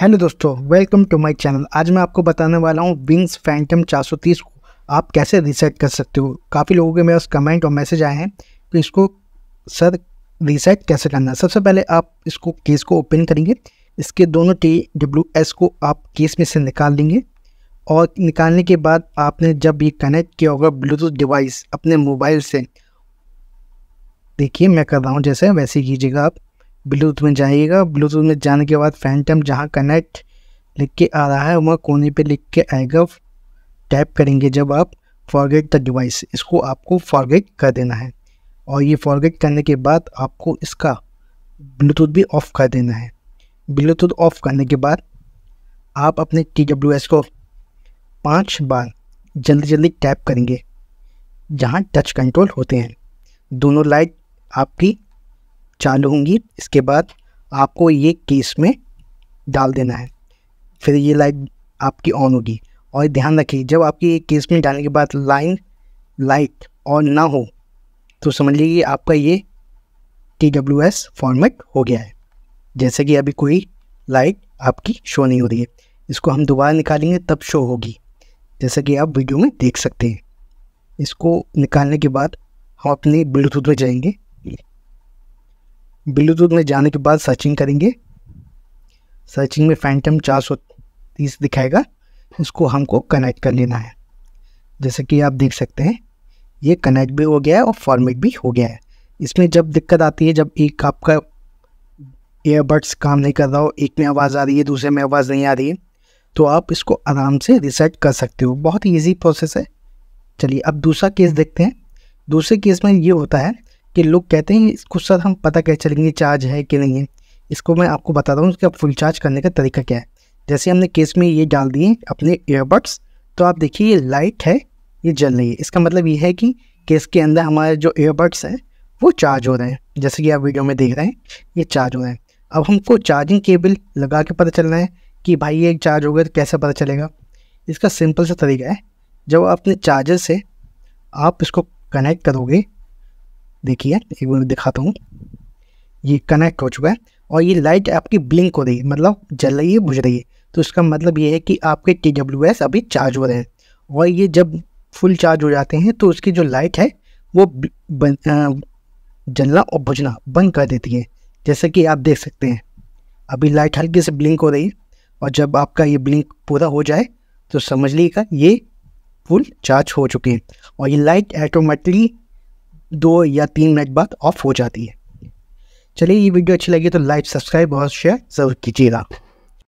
hello दोस्तों welcome to my channel आज मैं आपको बताने वाला हूँ विंग्स फैंटम 430 को आप कैसे रीसेट कर सकते हो काफ़ी लोगों के मेरे कमेंट और मैसेज आए हैं कि तो इसको सर रीसेट कैसे करना है सबसे पहले आप इसको केस को ओपन करेंगे इसके दोनों टी डब्ल्यू एस को आप केस में से निकाल लेंगे और निकालने के बाद आपने जब ये कनेक्ट किया होगा ब्लूटूथ डिवाइस अपने मोबाइल से देखिए मैं कर रहा हूँ जैसे वैसे कीजिएगा आप ब्लूटूथ में जाइएगा ब्लूटूथ में जाने के बाद फैंटम जहाँ कनेक्ट लिख के आ रहा है वहाँ कोने पे लिख के आएगा टैप करेंगे जब आप फॉरगेट द डिवाइस इसको आपको फॉरगेट कर देना है और ये फॉरगेट करने के बाद आपको इसका ब्लूटूथ भी ऑफ़ कर देना है ब्लूटूथ ऑफ़ करने के बाद आप अपने टी डब्ल्यू एस को पाँच बार जल्दी जल्दी टैप करेंगे जहाँ टच कंट्रोल होते हैं दोनों लाइट आपकी चालू होंगी इसके बाद आपको ये केस में डाल देना है फिर ये लाइट आपकी ऑन होगी और ध्यान रखिए जब आपकी केस में डालने के बाद लाइन लाइट ऑन ना हो तो समझ लीजिए आपका ये टी डब्ल्यू एस फॉर्मेट हो गया है जैसे कि अभी कोई लाइट आपकी शो नहीं हो रही है इसको हम दोबारा निकालेंगे तब शो होगी जैसा कि आप वीडियो में देख सकते हैं इसको निकालने के बाद हम अपने ब्लूटूथ में जाएंगे ब्लूटूथ में जाने के बाद सर्चिंग करेंगे सर्चिंग में फैंटम चार सौ तीस दिखाएगा उसको हमको कनेक्ट कर लेना है जैसे कि आप देख सकते हैं ये कनेक्ट भी हो गया है और फॉर्मेट भी हो गया है इसमें जब दिक्कत आती है जब एक आपका एयरबड्स काम नहीं कर रहा हो एक में आवाज़ आ रही है दूसरे में आवाज़ नहीं आ रही है तो आप इसको आराम से रिसेट कर सकते हो बहुत ईजी प्रोसेस है चलिए अब दूसरा केस देखते हैं दूसरे केस में ये होता है कि लोग कहते हैं इसको सर हम पता कैसे चलेंगे चार्ज है कि नहीं है इसको मैं आपको बता रहा हूँ इसका फुल चार्ज करने का तरीका क्या है जैसे हमने केस में ये डाल दिए अपने ईयरबड्स तो आप देखिए ये लाइट है ये जल रही है इसका मतलब ये है कि केस के अंदर हमारे जो ईयरबड्स हैं वो चार्ज हो रहे हैं जैसे कि आप वीडियो में देख रहे हैं ये चार्ज हो रहे हैं अब हमको चार्जिंग केबल लगा के पता चलना है कि भाई ये चार्ज हो गया तो कैसे पता चलेगा इसका सिंपल सा तरीका है जब अपने चार्जर से आप इसको कनेक्ट करोगे देखिए एक बार दिखाता हूँ ये कनेक्ट हो चुका है और ये लाइट आपकी ब्लिंक हो रही है मतलब जल रही है बुझ रही है तो इसका मतलब ये है कि आपके टी डब्ल्यू एस अभी चार्ज हो रहे हैं और ये जब फुल चार्ज हो जाते हैं तो उसकी जो लाइट है वो बन, जलना और बुझना बंद कर देती है जैसे कि आप देख सकते हैं अभी लाइट हल्की से ब्लिंक हो रही है और जब आपका ये ब्लिंक पूरा हो जाए तो समझ लीजिएगा ये फुल चार्ज हो चुके हैं और ये लाइट ऑटोमेटिकली दो या तीन मिनट बाद ऑफ हो जाती है चलिए ये वीडियो अच्छी लगी तो लाइक सब्सक्राइब और शेयर ज़रूर कीजिएगा